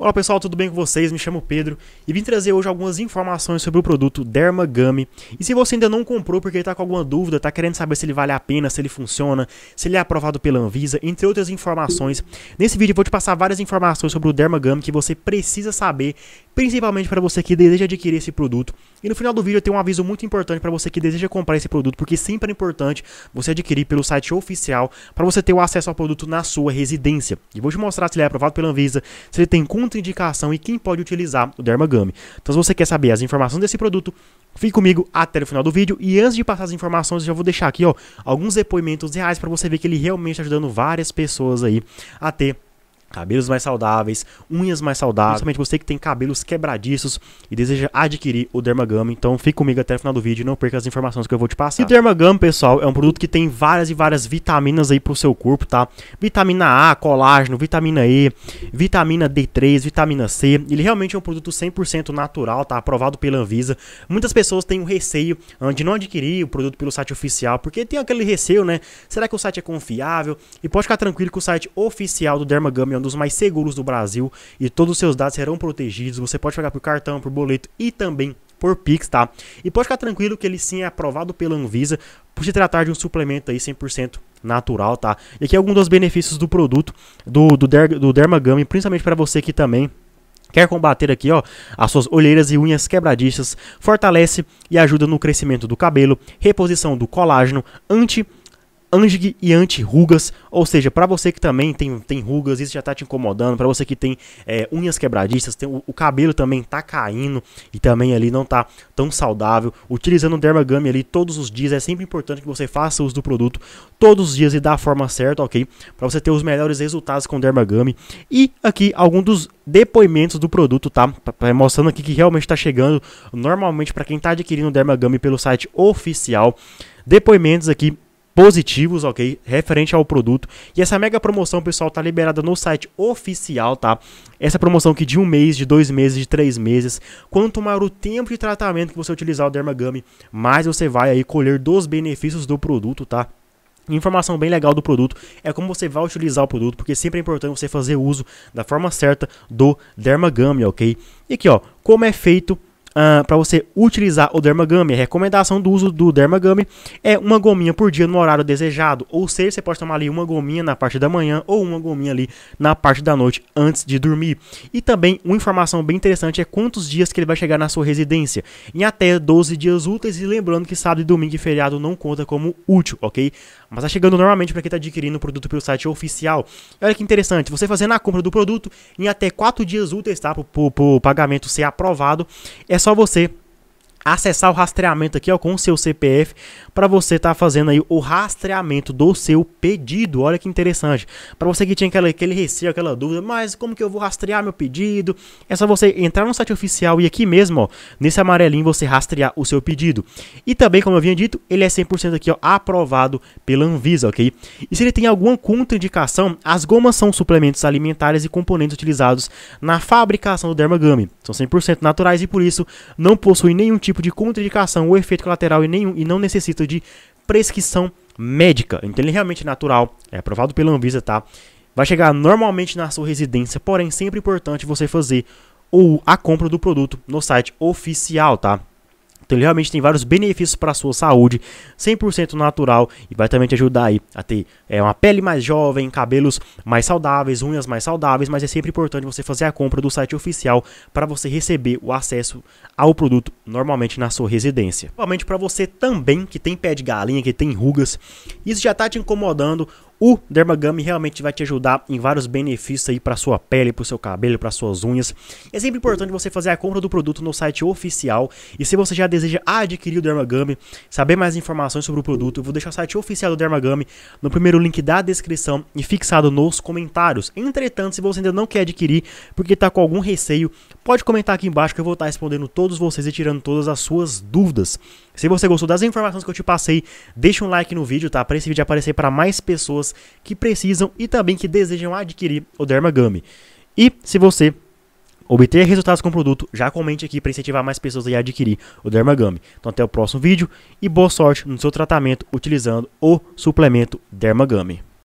Olá pessoal, tudo bem com vocês? Me chamo Pedro e vim trazer hoje algumas informações sobre o produto Gummy. E se você ainda não comprou porque está com alguma dúvida, está querendo saber se ele vale a pena, se ele funciona, se ele é aprovado pela Anvisa, entre outras informações, nesse vídeo eu vou te passar várias informações sobre o Gummy que você precisa saber principalmente para você que deseja adquirir esse produto. E no final do vídeo eu tenho um aviso muito importante para você que deseja comprar esse produto, porque sempre é importante você adquirir pelo site oficial para você ter o acesso ao produto na sua residência. E vou te mostrar se ele é aprovado pela Anvisa, se ele tem contraindicação e quem pode utilizar o Dermagami. Então se você quer saber as informações desse produto, Fique comigo até o final do vídeo e antes de passar as informações, eu já vou deixar aqui ó, alguns depoimentos reais para você ver que ele realmente está ajudando várias pessoas aí a ter cabelos mais saudáveis, unhas mais saudáveis. Principalmente você que tem cabelos quebradiços e deseja adquirir o Dermagama, então fique comigo até o final do vídeo e não perca as informações que eu vou te passar. E o Dermagama, pessoal, é um produto que tem várias e várias vitaminas aí pro seu corpo, tá? Vitamina A, colágeno, vitamina E, vitamina D3, vitamina C. Ele realmente é um produto 100% natural, tá? Aprovado pela Anvisa. Muitas pessoas têm um receio ah, de não adquirir o produto pelo site oficial, porque tem aquele receio, né? Será que o site é confiável? E pode ficar tranquilo que o site oficial do Dermagama é um dos mais seguros do Brasil e todos os seus dados serão protegidos. Você pode pagar por cartão, por boleto e também por Pix, tá? E pode ficar tranquilo que ele sim é aprovado pela Anvisa por se tratar de um suplemento aí 100% natural, tá? E aqui é algum dos benefícios do produto do, do, Der, do Dermagami, principalmente para você que também Quer combater aqui, ó, as suas olheiras e unhas quebradiças, fortalece e ajuda no crescimento do cabelo, reposição do colágeno, anti Anjig e anti-rugas, ou seja, para você que também tem, tem rugas, isso já tá te incomodando, para você que tem é, unhas quebradiças, tem, o, o, cabelo também tá caindo e também ali não tá tão saudável, utilizando o Dermagami ali todos os dias, é sempre importante que você faça uso do produto todos os dias e da forma certa, ok? Para você ter os melhores resultados com o Dermagami. E aqui alguns dos depoimentos do produto, tá? Mostrando aqui que realmente está chegando normalmente para quem está adquirindo o Dermagami pelo site oficial. Depoimentos aqui positivos, ok? Referente ao produto. E essa mega promoção, pessoal, tá liberada no site oficial, tá? Essa promoção que de um mês, de dois meses, de três meses. Quanto maior o tempo de tratamento que você utilizar o Dermagami, mais você vai aí colher dos benefícios do produto, tá? Informação bem legal do produto é como você vai utilizar o produto, porque sempre é importante você fazer uso da forma certa do Dermagami, ok? E aqui, ó, como é feito uh, ah, para você utilizar o Dermagami, a recomendação do uso do Dermagami é uma gominha por dia no horário desejado. Ou seja, você pode tomar ali uma gominha na parte da manhã ou uma gominha ali na parte da noite antes de dormir. E também uma informação bem interessante é quantos dias que ele vai chegar na sua residência. Em até 12 dias úteis e lembrando que sábado e domingo e feriado não conta como útil, ok? Mas tá chegando normalmente para quem tá adquirindo o produto pelo site oficial. E olha que interessante, você fazendo a compra do produto em até 4 dias úteis, tá? Pro, pro, pro pagamento ser aprovado, é só só você acessar o rastreamento aqui ó, com o seu CPF para você estar tá fazendo aí o rastreamento do seu pedido. Olha que interessante. Para você que tinha aquela, aquele receio, aquela dúvida, mas como que eu vou rastrear meu pedido? É só você entrar no site oficial e aqui mesmo, ó, nesse amarelinho você rastrear o seu pedido. E também, como eu havia dito, ele é 100% aqui ó, aprovado pela Anvisa, ok? E se ele tem alguma contraindicação, as gomas são suplementos alimentares e componentes utilizados na fabricação do Dermagami São 100% naturais e por isso não possuem nenhum tipo tipo de contraindicação ou efeito colateral e, nenhum, e não necessita de prescrição médica. Então ele é realmente natural, é aprovado pela Anvisa, tá? Vai chegar normalmente na sua residência, porém sempre é importante você fazer ou a compra do produto no site oficial, tá? Então ele realmente tem vários benefícios para a sua saúde, 100% natural e vai também te ajudar aí a ter é, uma pele mais jovem, cabelos mais saudáveis, unhas mais saudáveis, mas é sempre importante você fazer a compra do site oficial para você receber o acesso ao produto normalmente na sua residência. Normalmente para você também que tem pé de galinha, que tem rugas, isso já está te incomodando o Dermagami realmente vai te ajudar em vários benefícios aí para sua pele, para o seu cabelo, para suas unhas. É sempre importante você fazer a compra do produto no site oficial. E se você já deseja adquirir o Dermagami, saber mais informações sobre o produto, eu vou deixar o site oficial do Dermagami no primeiro link da descrição e fixado nos comentários. Entretanto, se você ainda não quer adquirir porque está com algum receio, pode comentar aqui embaixo que eu vou estar tá respondendo todos vocês e tirando todas as suas dúvidas. Se você gostou das informações que eu te passei, deixa um like no vídeo, tá? Para esse vídeo aparecer para mais pessoas pessoas que precisam e também que desejam adquirir o Dermagami. E se você obter resultados com o produto, já comente aqui para incentivar mais pessoas a adquirir o Dermagami. Então até o próximo vídeo e boa sorte no seu tratamento utilizando o suplemento Dermagami.